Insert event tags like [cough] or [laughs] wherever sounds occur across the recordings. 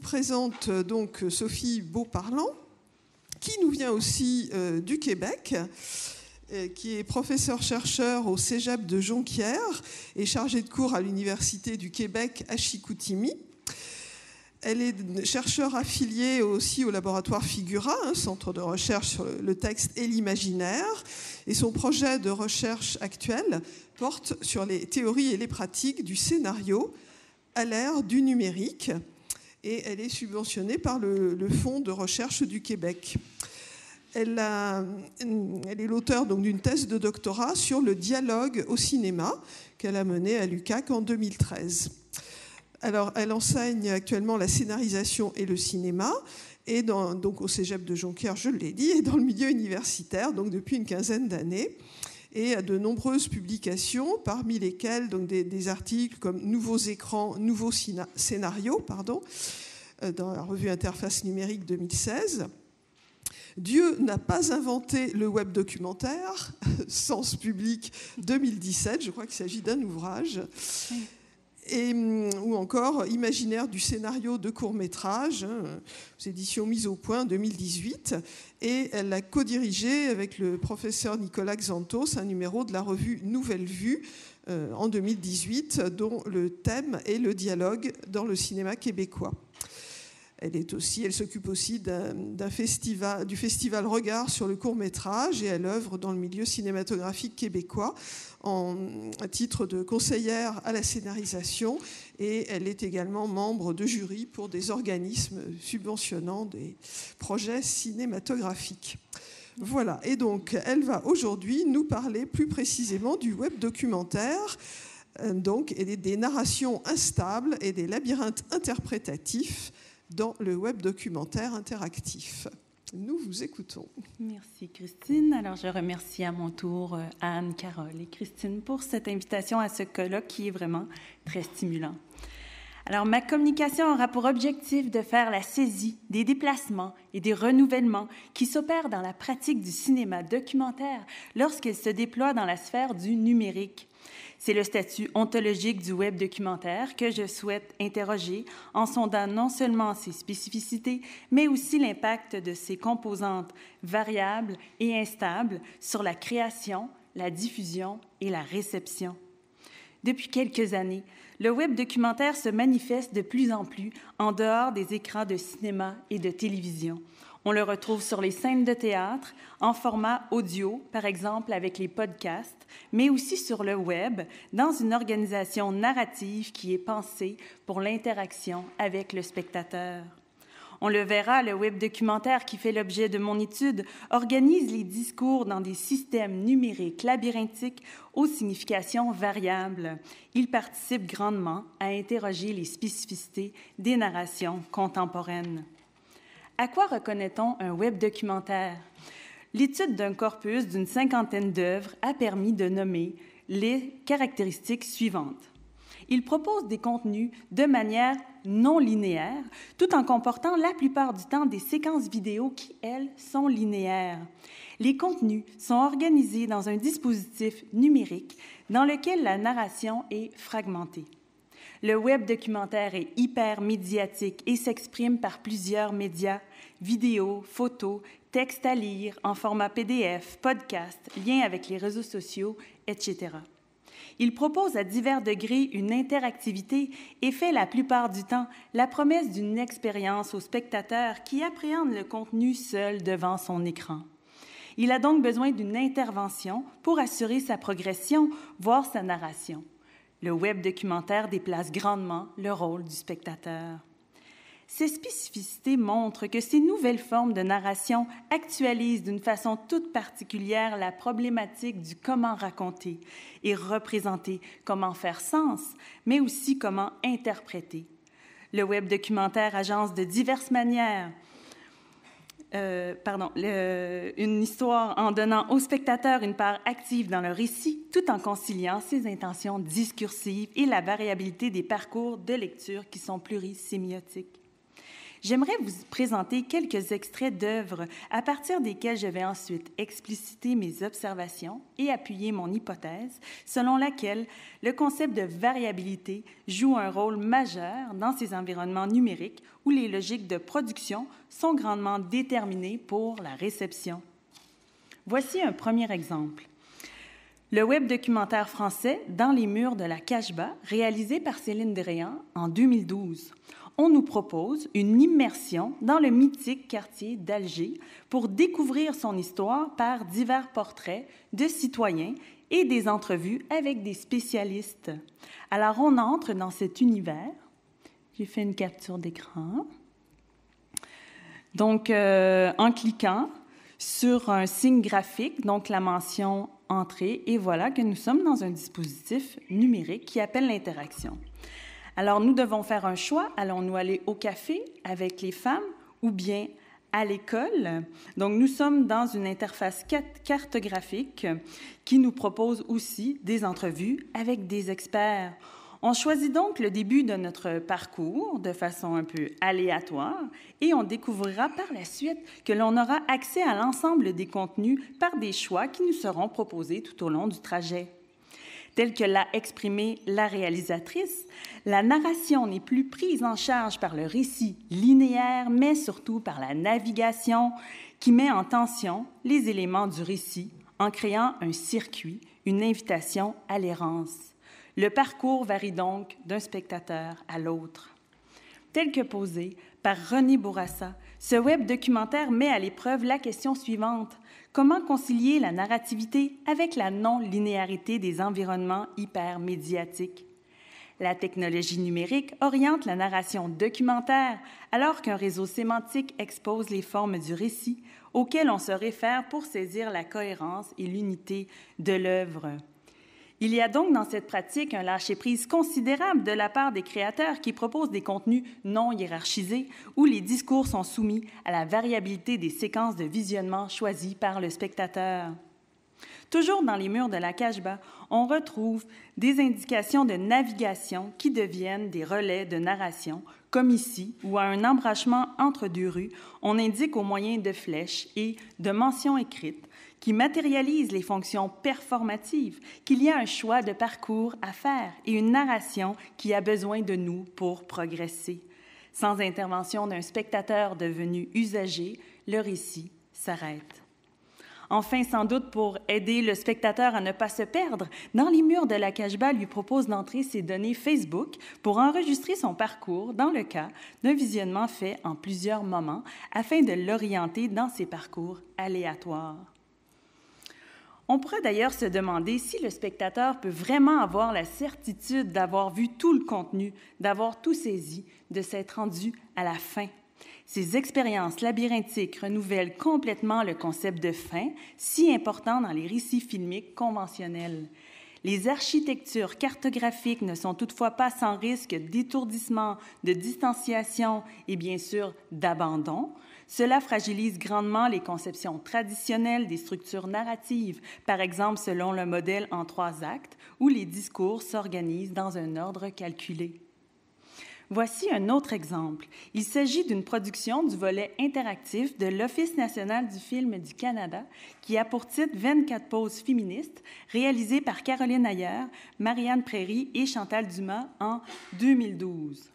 présente euh, donc Sophie Beauparlant, qui nous vient aussi euh, du Québec, euh, qui est professeur-chercheur au Cégep de Jonquière et chargée de cours à l'Université du Québec à Chicoutimi. Elle est chercheur affiliée aussi au laboratoire Figura, un hein, centre de recherche sur le texte et l'imaginaire. Et son projet de recherche actuel porte sur les théories et les pratiques du scénario à l'ère du numérique et elle est subventionnée par le, Fonds de recherche du Québec. Elle, euh, elle est l'auteur d'une thèse de doctorat sur le dialogue au cinéma qu'elle a menée à l'UCAC en 2013. Alors, elle enseigne actuellement la scénarisation et le cinéma, et donc au cégep de Jonquière, je l'ai dit, et dans le milieu universitaire, donc depuis une quinzaine d'années et à de nombreuses publications, parmi lesquelles donc des, articles comme Nouveaux écrans, Nouveaux scénarios, pardon, euh, dans la revue Interface numérique 2016. Dieu n'a pas inventé le web documentaire, [laughs] Sens public 2017, je crois qu'il s'agit d'un ouvrage. Hum, ou encore Imaginaire du scénario de court métrage, hein, édition Mise au Point 2018. Et elle a co-dirigé avec le professeur Nicolas Xantos un numéro de la revue Nouvelle Vue euh, en 2018, dont le thème est le dialogue dans le cinéma québécois. Elle, s'occupe aussi d'un festival, du festival Regard sur le court métrage et elle œuvre dans le milieu cinématographique québécois en, titre de conseillère à la scénarisation et elle est également membre de jury pour des organismes subventionnant des projets cinématographiques. Voilà, et donc elle va aujourd'hui nous parler plus précisément du web documentaire euh, donc, et des narrations instables et des labyrinthes interprétatifs dans le web documentaire interactif. Nous vous écoutons. Merci Christine. Alors je remercie à mon tour euh, Anne, Carole et Christine pour cette invitation à ce colloque qui est vraiment très stimulant. Alors ma communication aura pour objectif de faire la saisie des déplacements et des renouvellements qui s'opèrent dans la pratique du cinéma documentaire lorsqu'il se déploie dans la sphère du numérique. C'est le statut ontologique du web documentaire que je souhaite interroger en sondant non seulement ses spécificités, mais aussi l'impact de ses composantes variables et instables sur la création, la diffusion et la réception. Depuis quelques années, le web documentaire se manifeste de plus en plus en dehors des écrans de cinéma et de télévision. On le retrouve sur les scènes de théâtre, en format audio, par exemple avec les podcasts, mais aussi sur le web, dans une organisation narrative qui est pensée pour l'interaction avec le spectateur. On le verra, le web documentaire qui fait l'objet de mon étude organise les discours dans des systèmes numériques labyrinthiques aux significations variables. Il participe grandement à interroger les spécificités des narrations contemporaines. À quoi reconnaît-on un web documentaire? L'étude d'un corpus d'une cinquantaine d'œuvres a permis de nommer les caractéristiques suivantes. Il propose des contenus de manière non linéaire, tout en comportant la plupart du temps des séquences vidéo qui, elles, sont linéaires. Les contenus sont organisés dans un dispositif numérique dans lequel la narration est fragmentée. Le web documentaire est hyper médiatique et s'exprime par plusieurs médias, vidéos, photos, textes à lire en format PDF, podcasts, liens avec les réseaux sociaux, etc. Il propose à divers degrés une interactivité et fait la plupart du temps la promesse d'une expérience au spectateur qui appréhende le contenu seul devant son écran. Il a donc besoin d'une intervention pour assurer sa progression, voire sa narration. Le web documentaire déplace grandement le rôle du spectateur. Ces spécificités montrent que ces nouvelles formes de narration actualisent d'une façon toute particulière la problématique du comment raconter et représenter, comment faire sens, mais aussi comment interpréter. Le web documentaire agence de diverses manières euh, pardon, une histoire en donnant au spectateurs une part active dans le récit, tout en conciliant ses intentions discursives et la variabilité des parcours de lecture qui sont plurisémiotiques. J'aimerais vous présenter quelques extraits d'œuvres à partir desquels je vais ensuite expliciter mes observations et appuyer mon hypothèse selon laquelle le concept de variabilité joue un rôle majeur dans ces environnements numériques où les logiques de production sont grandement déterminées pour la réception. Voici un premier exemple. Le web documentaire français Dans les murs de la » réalisé par Céline Dréan en 2012 on nous propose une immersion dans le mythique quartier d'Alger pour découvrir son histoire par divers portraits de citoyens et des entrevues avec des spécialistes. Alors on entre dans cet univers. J'ai fait une capture d'écran. Donc euh, en cliquant sur un signe graphique, donc la mention entrée, et voilà que nous sommes dans un dispositif numérique qui appelle l'interaction. Alors nous devons faire un choix. Allons-nous aller au café avec les femmes ou bien à l'école. Donc, nous sommes dans une interface cartographique qui nous propose aussi des entrevues avec des experts. On choisit donc le début de notre parcours de façon un peu aléatoire et on découvrira par la suite que l'on aura accès à l'ensemble des contenus par des choix qui nous seront proposés tout au long du trajet. Telle que l'a exprimé la réalisatrice, la narration n'est plus prise en charge par le récit linéaire, mais surtout par la navigation qui met en tension les éléments du récit en créant un circuit, une invitation à l'errance. Le parcours varie donc d'un spectateur à l'autre. Tel que posé par René Bourassa, ce web documentaire met à l'épreuve la question suivante Comment concilier la narrativité avec la non-linéarité des environnements hypermédiatiques? La technologie numérique oriente la narration documentaire, alors qu'un réseau sémantique expose les formes du récit auxquelles on se réfère pour saisir la cohérence et l'unité de l'œuvre. Il y a donc dans cette pratique un lâcher-prise considérable de la part des créateurs qui proposent des contenus non hiérarchisés où les discours sont soumis à la variabilité des séquences de visionnement choisies par le spectateur. Toujours dans les murs de la Cache-Bas, on retrouve des indications de navigation qui deviennent des relais de narration, comme ici, où à un embranchement entre deux rues, on indique au moyen de flèches et de mentions écrites qui matérialise les fonctions performatives, qu'il y a un choix de parcours à faire et une narration qui a besoin de nous pour progresser. Sans intervention d'un spectateur devenu usager, le récit s'arrête. Enfin, sans doute pour aider le spectateur à ne pas se perdre, dans les murs de la Cajba lui propose d'entrer ses données Facebook pour enregistrer son parcours dans le cas d'un visionnement fait en plusieurs moments afin de l'orienter dans ses parcours aléatoires. On pourrait d'ailleurs se demander si le spectateur peut vraiment avoir la certitude d'avoir vu tout le contenu, d'avoir tout saisi, de s'être rendu à la fin. Ces expériences labyrinthiques renouvellent complètement le concept de fin, si important dans les récits filmiques conventionnels. Les architectures cartographiques ne sont toutefois pas sans risque d'étourdissement, de distanciation et bien sûr d'abandon. Cela fragilise grandement les conceptions traditionnelles des structures narratives, par exemple selon le modèle en trois actes, où les discours s'organisent dans un ordre calculé. Voici un autre exemple. Il s'agit d'une production du volet interactif de l'Office national du film du Canada qui a pour titre 24 poses féministes, réalisées par Caroline Ayer, Marianne Prairie et Chantal Dumas en 2012.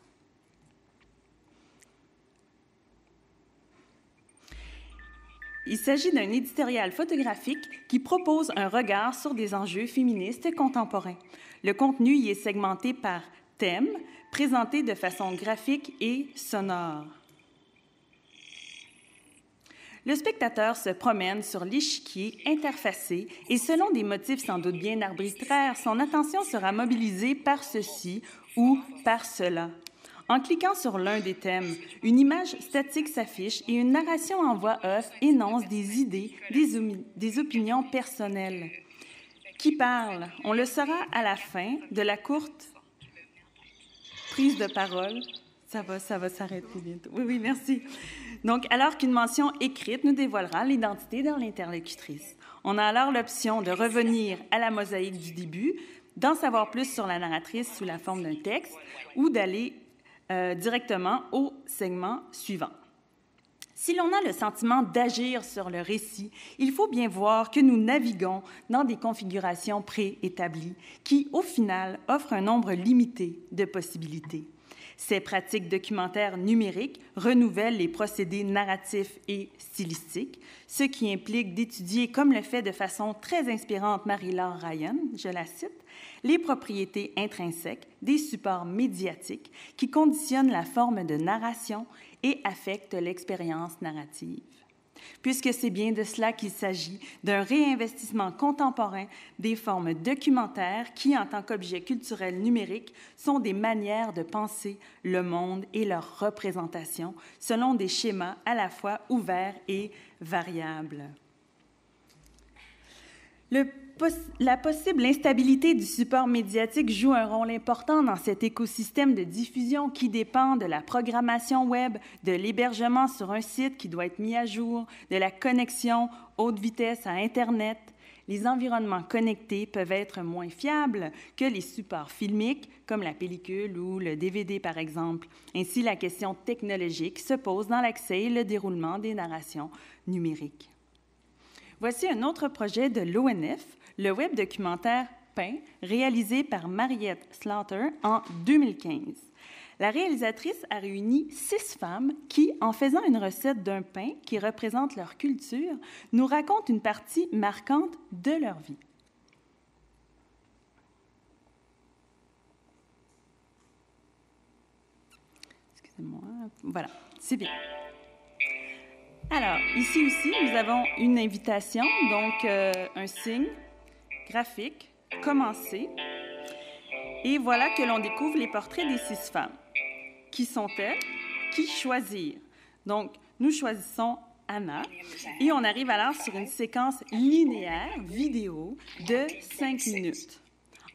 Il s'agit d'un éditorial photographique qui propose un regard sur des enjeux féministes contemporains. Le contenu y est segmenté par thème, présenté de façon graphique et sonore. Le spectateur se promène sur l'échiquier interfacé et selon des motifs sans doute bien arbitraires, son attention sera mobilisée par ceci ou par cela. En cliquant sur l'un des thèmes, une image statique s'affiche et une narration en voix off énonce des idées, des, des opinions personnelles. Qui parle On le saura à la fin de la courte prise de parole. Ça va, ça va s'arrêter bientôt. Oui, oui, merci. Donc, alors qu'une mention écrite nous dévoilera l'identité de l'interlocutrice, on a alors l'option de revenir à la mosaïque du début, d'en savoir plus sur la narratrice sous la forme d'un texte ou d'aller euh, directement au segment suivant. Si l'on a le sentiment d'agir sur le récit, il faut bien voir que nous naviguons dans des configurations préétablies qui, au final, offrent un nombre limité de possibilités. Ces pratiques documentaires numériques renouvellent les procédés narratifs et stylistiques, ce qui implique d'étudier, comme le fait de façon très inspirante Marie-Laure Ryan, je la cite, les propriétés intrinsèques des supports médiatiques qui conditionnent la forme de narration et affecte l'expérience narrative. Puisque c'est bien de cela qu'il s'agit, d'un réinvestissement contemporain des formes documentaires qui, en tant qu'objet culturel numérique, sont des manières de penser le monde et leur représentation selon des schémas à la fois ouverts et variables. Le la possible instabilité du support médiatique joue un rôle important dans cet écosystème de diffusion qui dépend de la programmation web, de l'hébergement sur un site qui doit être mis à jour, de la connexion haute vitesse à Internet. Les environnements connectés peuvent être moins fiables que les supports filmiques, comme la pellicule ou le DVD par exemple. Ainsi, la question technologique se pose dans l'accès et le déroulement des narrations numériques. Voici un autre projet de l'ONF, le web documentaire Pain, réalisé par Mariette Slaughter en 2015. La réalisatrice a réuni six femmes qui, en faisant une recette d'un pain qui représente leur culture, nous racontent une partie marquante de leur vie. Excusez-moi. Voilà, c'est bien. Alors, ici aussi, nous avons une invitation, donc euh, un signe graphique, commencer. et voilà que l'on découvre les portraits des six femmes. Qui sont-elles? Qui choisir? Donc, nous choisissons Anna et on arrive alors sur une séquence linéaire vidéo de cinq minutes.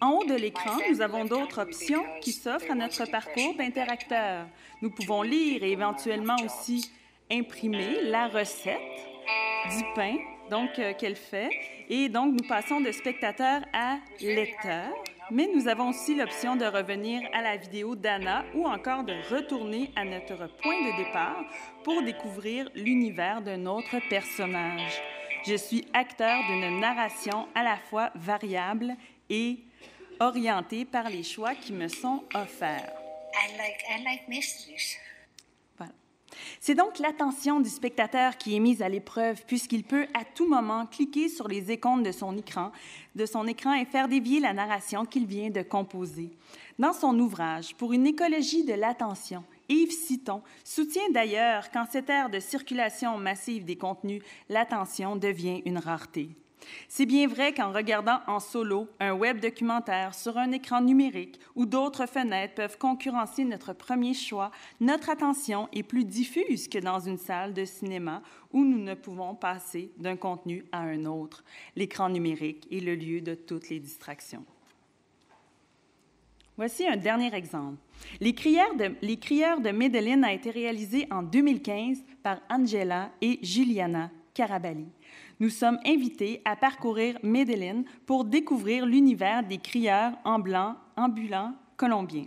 En haut de l'écran, nous avons d'autres options qui s'offrent à notre parcours d'interacteur. Nous pouvons lire et éventuellement aussi imprimer la recette du pain donc euh, qu'elle fait. Et donc, nous passons de spectateur à lecteur. Mais nous avons aussi l'option de revenir à la vidéo d'Anna ou encore de retourner à notre point de départ pour découvrir l'univers d'un autre personnage. Je suis acteur d'une narration à la fois variable et orientée par les choix qui me sont offerts. I like c'est donc l'attention du spectateur qui est mise à l'épreuve puisqu'il peut à tout moment cliquer sur les icônes de son écran, de son écran et faire dévier la narration qu'il vient de composer. Dans son ouvrage Pour une écologie de l'attention, Yves Citon soutient d'ailleurs qu'en cette ère de circulation massive des contenus, l'attention devient une rareté. C'est bien vrai qu'en regardant en solo un web documentaire sur un écran numérique ou d'autres fenêtres peuvent concurrencer notre premier choix, notre attention est plus diffuse que dans une salle de cinéma où nous ne pouvons passer d'un contenu à un autre. L'écran numérique est le lieu de toutes les distractions. Voici un dernier exemple. Les Crieurs de, les a été réalisé en 2015 par Angela et Juliana Carabali nous sommes invités à parcourir Medellin pour découvrir l'univers des crieurs en blanc, ambulants colombiens.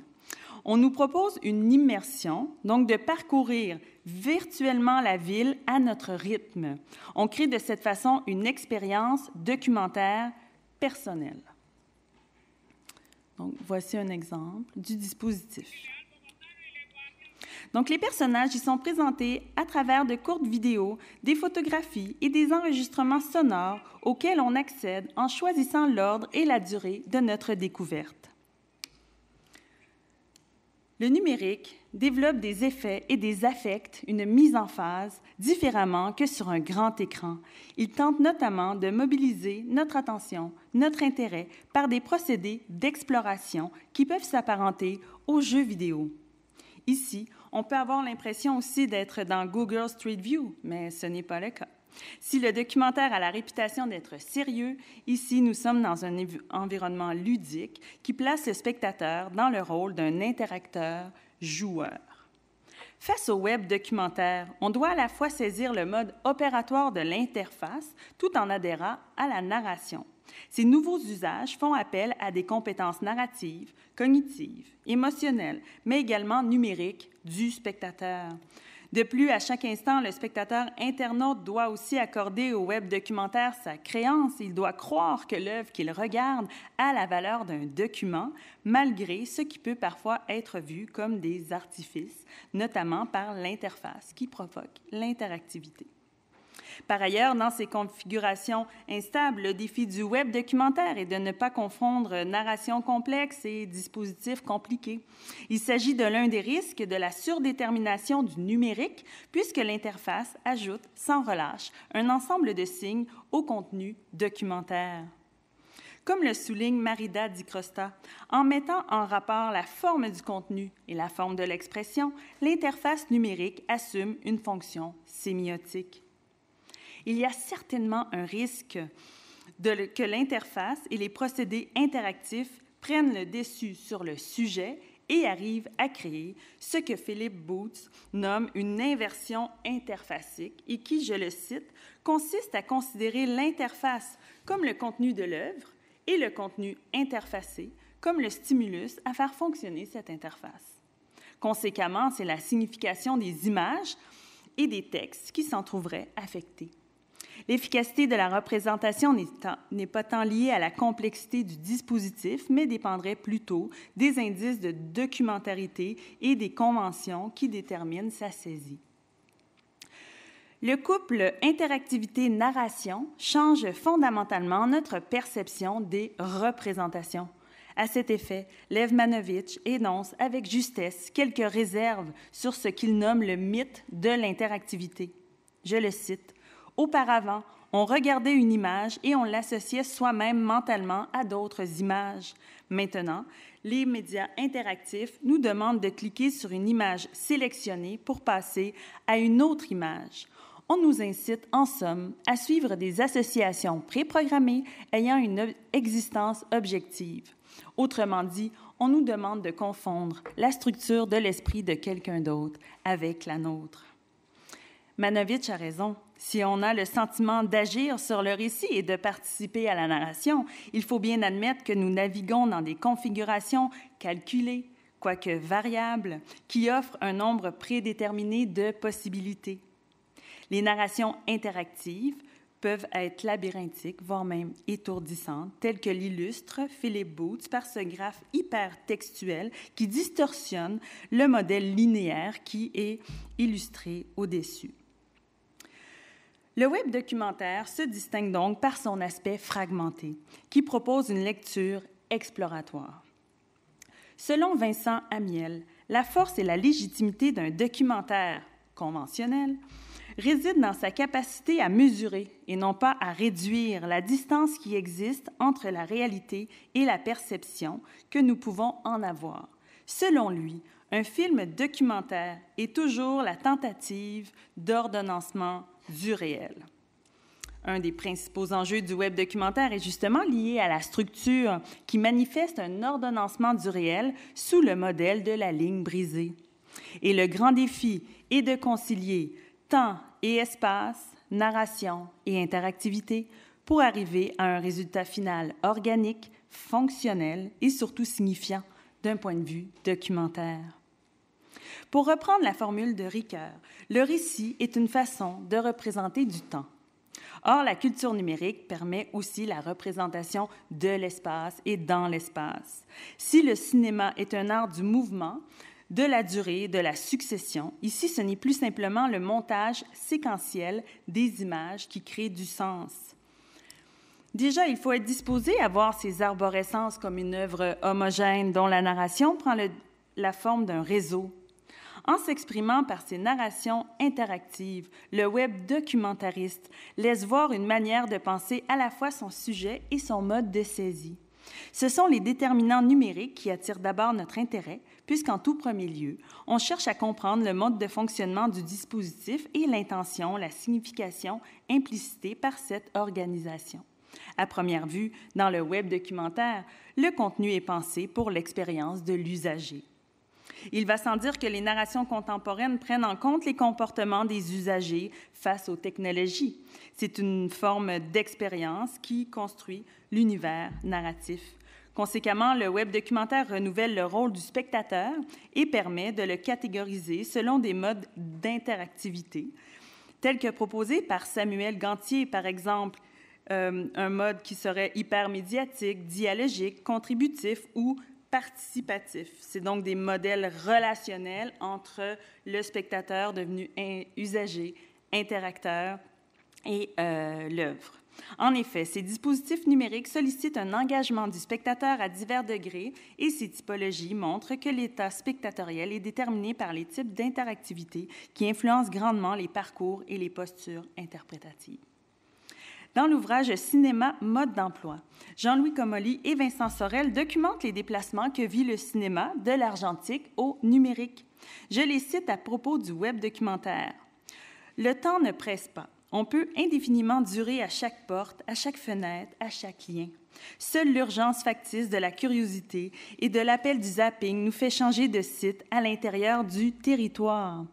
On nous propose une immersion, donc de parcourir virtuellement la ville à notre rythme. On crée de cette façon une expérience documentaire personnelle. voici un exemple du dispositif. Donc, les personnages y sont présentés à travers de courtes vidéos, des photographies et des enregistrements sonores auxquels on accède en choisissant l'ordre et la durée de notre découverte. Le numérique développe des effets et des affects, une mise en phase, différemment que sur un grand écran. Il tente notamment de mobiliser notre attention, notre intérêt, par des procédés d'exploration qui peuvent s'apparenter aux jeux vidéo. Ici, on peut avoir l'impression aussi d'être dans Google Street View, mais ce n'est pas le cas. Si le documentaire a la réputation d'être sérieux, ici nous sommes dans un environnement ludique qui place le spectateur dans le rôle d'un interacteur joueur. Face au web documentaire, on doit à la fois saisir le mode opératoire de l'interface tout en adhérant à la narration. Ces nouveaux usages font appel à des compétences narratives, cognitives, émotionnelles, mais également numériques du spectateur. De plus, à chaque instant, le spectateur internaute doit aussi accorder au web documentaire sa créance. Il doit croire que l'œuvre qu'il regarde a la valeur d'un document, malgré ce qui peut parfois être vu comme des artifices, notamment par l'interface qui provoque l'interactivité. Par ailleurs, dans ces configurations instables, le défi du web documentaire est de ne pas confondre narration complexe et dispositif compliqué. Il s'agit de l'un des risques de la surdétermination du numérique, puisque l'interface ajoute sans relâche un ensemble de signes au contenu documentaire comme le souligne Marida Di en mettant en rapport la forme du contenu et la forme de l'expression, l'interface numérique assume une fonction sémiotique il y a certainement un risque que l'interface et les procédés interactifs prennent le dessus sur le sujet et arrivent à créer ce que Philippe Boots nomme une inversion interfacique et qui, je le cite, consiste à considérer l'interface comme le contenu de l'œuvre et le contenu interfacé comme le stimulus à faire fonctionner cette interface. Conséquemment, c'est la signification des images et des textes qui s'en trouveraient affectés. L'efficacité de la représentation n'est pas tant liée à la complexité du dispositif, mais dépendrait plutôt des indices de documentarité et des conventions qui déterminent sa saisie. Le couple interactivité-narration change fondamentalement notre perception des représentations. À cet effet, Lev Manovitch énonce avec justesse quelques réserves sur ce qu'il nomme le mythe de l'interactivité. Je le cite Auparavant, on regardait une image et on l'associait soi-même mentalement à d'autres images. Maintenant, les médias interactifs nous demandent de cliquer sur une image sélectionnée pour passer à une autre image. On nous incite, en somme, à suivre des associations préprogrammées ayant une existence objective. Autrement dit, on nous demande de confondre la structure de l'esprit de quelqu'un d'autre avec la nôtre. Manovitch a raison. Si on a le sentiment d'agir sur le récit et de participer à la narration, il faut bien admettre que nous naviguons dans des configurations calculées, quoique variables, qui offrent un nombre prédéterminé de possibilités. Les narrations interactives peuvent être labyrinthiques, voire même étourdissantes, telles que l'illustre Philippe boots par ce graphe hypertextuel qui distorsionne le modèle linéaire qui est illustré au-dessus. Le web documentaire se distingue donc par son aspect fragmenté, qui propose une lecture exploratoire. Selon Vincent Amiel, la force et la légitimité d'un documentaire conventionnel réside dans sa capacité à mesurer et non pas à réduire la distance qui existe entre la réalité et la perception que nous pouvons en avoir. Selon lui, un film documentaire est toujours la tentative d'ordonnancement du réel. Un des principaux enjeux du web documentaire est justement lié à la structure qui manifeste un ordonnancement du réel sous le modèle de la ligne brisée. Et le grand défi est de concilier temps et espace, narration et interactivité pour arriver à un résultat final organique, fonctionnel et surtout signifiant d'un point de vue documentaire. Pour reprendre la formule de Ricoeur, le récit est une façon de représenter du temps. Or, la culture numérique permet aussi la représentation de l'espace et dans l'espace. Si le cinéma est un art du mouvement, de la durée, de la succession, ici ce n'est plus simplement le montage séquentiel des images qui crée du sens. Déjà, il faut être disposé à voir ces arborescences comme une œuvre homogène dont la narration prend la forme d'un réseau en s'exprimant par ses narrations interactives, le web documentariste laisse voir une manière de penser à la fois son sujet et son mode de saisie. Ce sont les déterminants numériques qui attirent d'abord notre intérêt, puisqu'en tout premier lieu, on cherche à comprendre le mode de fonctionnement du dispositif et l'intention, la signification implicitée par cette organisation. À première vue, dans le web documentaire, le contenu est pensé pour l'expérience de l'usager. Il va sans dire que les narrations contemporaines prennent en compte les comportements des usagers face aux technologies. C'est une forme d'expérience qui construit l'univers narratif. Conséquemment, le web documentaire renouvelle le rôle du spectateur et permet de le catégoriser selon des modes d'interactivité, tels que proposés par Samuel Gantier, par exemple, euh, un mode qui serait hypermédiatique, dialogique, contributif ou participatifs. C'est donc des modèles relationnels entre le spectateur devenu usager, interacteur et euh, l'œuvre. En effet, ces dispositifs numériques sollicitent un engagement du spectateur à divers degrés et ces typologies montrent que l'état spectatoriel est déterminé par les types d'interactivité qui influencent grandement les parcours et les postures interprétatives. Dans l'ouvrage Cinéma, mode d'emploi, Jean-Louis Comolli et Vincent Sorel documentent les déplacements que vit le cinéma de l'argentique au numérique. Je les cite à propos du web documentaire. Le temps ne presse pas. On peut indéfiniment durer à chaque porte, à chaque fenêtre, à chaque lien. Seule l'urgence factice de la curiosité et de l'appel du zapping nous fait changer de site à l'intérieur du territoire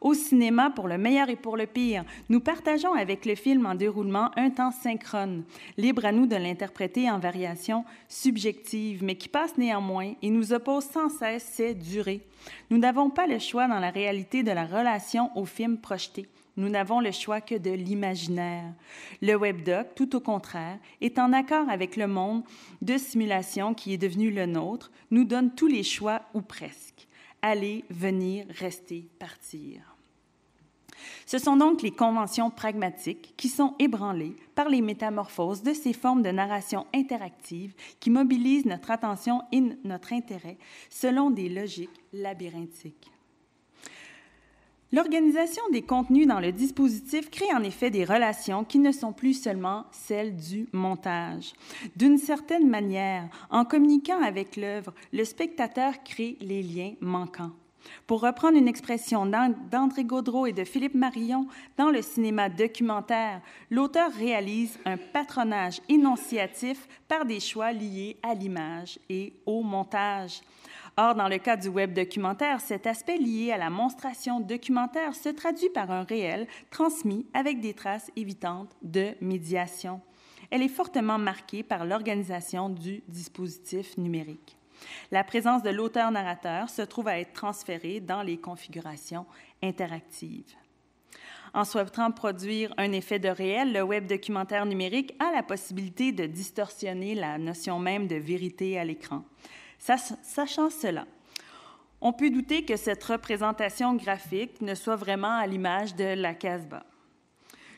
au cinéma pour le meilleur et pour le pire. Nous partageons avec le film en déroulement un temps synchrone, libre à nous de l'interpréter en variations subjectives, mais qui passe néanmoins et nous oppose sans cesse ses durées. Nous n'avons pas le choix dans la réalité de la relation au film projeté. Nous n'avons le choix que de l'imaginaire. Le webdoc, tout au contraire, est en accord avec le monde de simulation qui est devenu le nôtre, nous donne tous les choix ou presque aller, venir, rester, partir. Ce sont donc les conventions pragmatiques qui sont ébranlées par les métamorphoses de ces formes de narration interactive qui mobilisent notre attention et notre intérêt selon des logiques labyrinthiques. L'organisation des contenus dans le dispositif crée en effet des relations qui ne sont plus seulement celles du montage. D'une certaine manière, en communiquant avec l'œuvre, le spectateur crée les liens manquants. Pour reprendre une expression d'André Gaudreau et de Philippe Marion, dans le cinéma documentaire, l'auteur réalise un patronage énonciatif par des choix liés à l'image et au montage. Or, dans le cas du web documentaire, cet aspect lié à la monstration documentaire se traduit par un réel transmis avec des traces évitantes de médiation. Elle est fortement marquée par l'organisation du dispositif numérique. La présence de l'auteur-narrateur se trouve à être transférée dans les configurations interactives. En souhaitant produire un effet de réel, le web documentaire numérique a la possibilité de distorsionner la notion même de vérité à l'écran. Sachant cela, on peut douter que cette représentation graphique ne soit vraiment à l'image de la Casbah,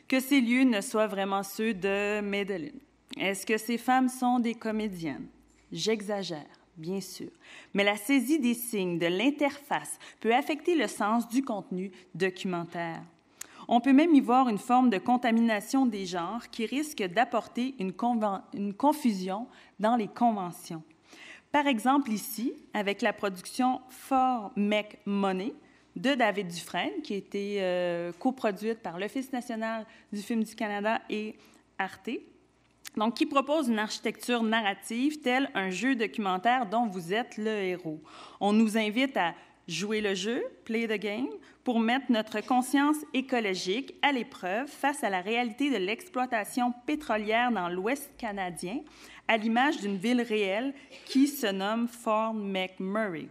que ces lieux ne soient vraiment ceux de Medellin. Est-ce que ces femmes sont des comédiennes? J'exagère bien sûr, mais la saisie des signes de l'interface peut affecter le sens du contenu documentaire. On peut même y voir une forme de contamination des genres qui risque d'apporter une, une, confusion dans les conventions. Par exemple, ici, avec la production For Mec Money de David Dufresne, qui a été euh, coproduite par l'Office national du film du Canada et Arte, donc qui propose une architecture narrative telle un jeu documentaire dont vous êtes le héros. On nous invite à jouer le jeu, play the game, pour mettre notre conscience écologique à l'épreuve face à la réalité de l'exploitation pétrolière dans l'Ouest canadien, à l'image d'une ville réelle qui se nomme Fort McMurray.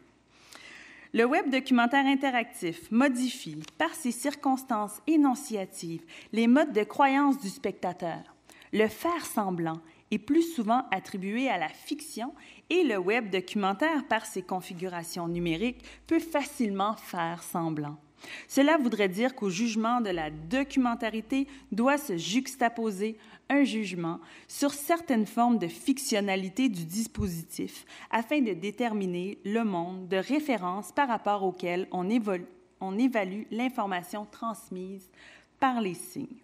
Le web documentaire interactif modifie, par ses circonstances énonciatives, les modes de croyance du spectateur. Le faire semblant est plus souvent attribué à la fiction et le web documentaire, par ses configurations numériques, peut facilement faire semblant. Cela voudrait dire qu'au jugement de la documentarité doit se juxtaposer un jugement sur certaines formes de fictionnalité du dispositif afin de déterminer le monde de référence par rapport auquel on, on évalue l'information transmise par les signes.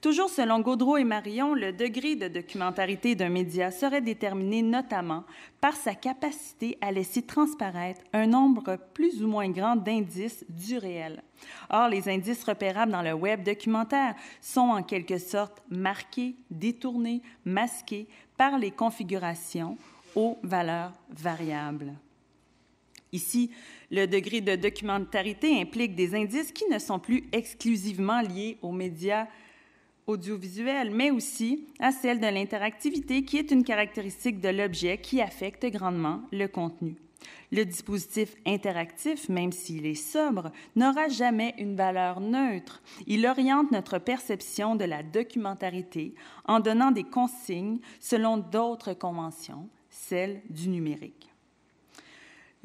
Toujours selon Gaudreau et Marion, le degré de documentarité d'un média serait déterminé notamment par sa capacité à laisser transparaître un nombre plus ou moins grand d'indices du réel. Or, les indices repérables dans le web documentaire sont en quelque sorte marqués, détournés, masqués par les configurations aux valeurs variables. Ici, le degré de documentarité implique des indices qui ne sont plus exclusivement liés aux médias audiovisuel, mais aussi à celle de l'interactivité qui est une caractéristique de l'objet qui affecte grandement le contenu. Le dispositif interactif, même s'il est sobre, n'aura jamais une valeur neutre. Il oriente notre perception de la documentarité en donnant des consignes selon d'autres conventions, celles du numérique.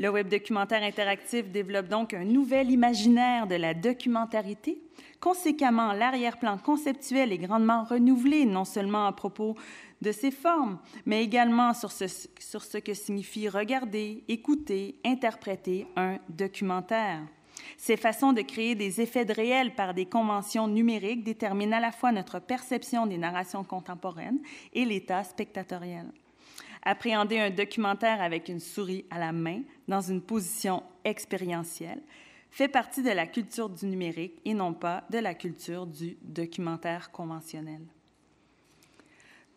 Le web documentaire interactif développe donc un nouvel imaginaire de la documentarité. Conséquemment, l'arrière-plan conceptuel est grandement renouvelé, non seulement à propos de ses formes, mais également sur ce, que signifie regarder, écouter, interpréter un documentaire. Ces façons de créer des effets de réel par des conventions numériques déterminent à la fois notre perception des narrations contemporaines et l'état spectatoriel appréhender un documentaire avec une souris à la main, dans une position expérientielle, fait partie de la culture du numérique et non pas de la culture du documentaire conventionnel.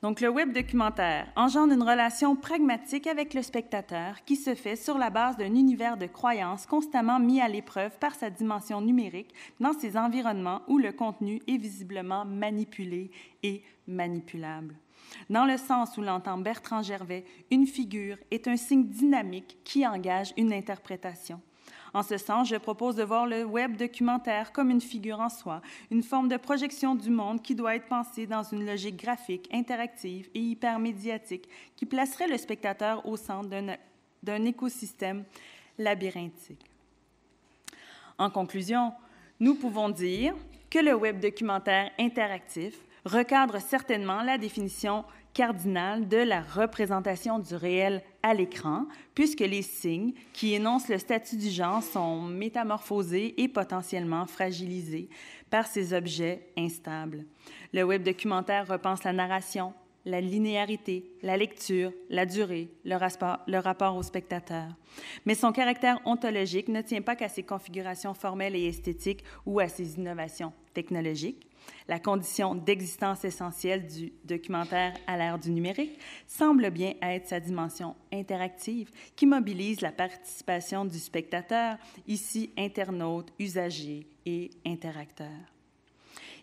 Donc le web documentaire engendre une relation pragmatique avec le spectateur qui se fait sur la base d'un univers de croyances constamment mis à l'épreuve par sa dimension numérique dans ces environnements où le contenu est visiblement manipulé et manipulable dans le sens où l'entend Bertrand Gervais, une figure est un signe dynamique qui engage une interprétation. En ce sens, je propose de voir le web documentaire comme une figure en soi, une forme de projection du monde qui doit être pensée dans une logique graphique, interactive et hypermédiatique qui placerait le spectateur au centre d'un écosystème labyrinthique. En conclusion, nous pouvons dire que le web documentaire interactif recadre certainement la définition cardinale de la représentation du réel à l'écran, puisque les signes qui énoncent le statut du genre sont métamorphosés et potentiellement fragilisés par ces objets instables. Le web documentaire repense la narration, la linéarité, la lecture, la durée, le, le rapport au spectateur. Mais son caractère ontologique ne tient pas qu'à ses configurations formelles et esthétiques ou à ses innovations technologiques. La condition d'existence essentielle du documentaire à l'ère du numérique semble bien être sa dimension interactive qui mobilise la participation du spectateur, ici internaute, usager et interacteur.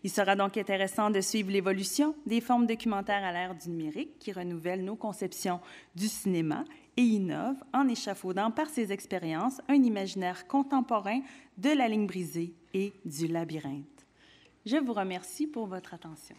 Il sera donc intéressant de suivre l'évolution des formes documentaires à l'ère du numérique qui renouvellent nos conceptions du cinéma et innovent en échafaudant par ses expériences un imaginaire contemporain de la ligne brisée et du labyrinthe. Je vous remercie pour votre attention.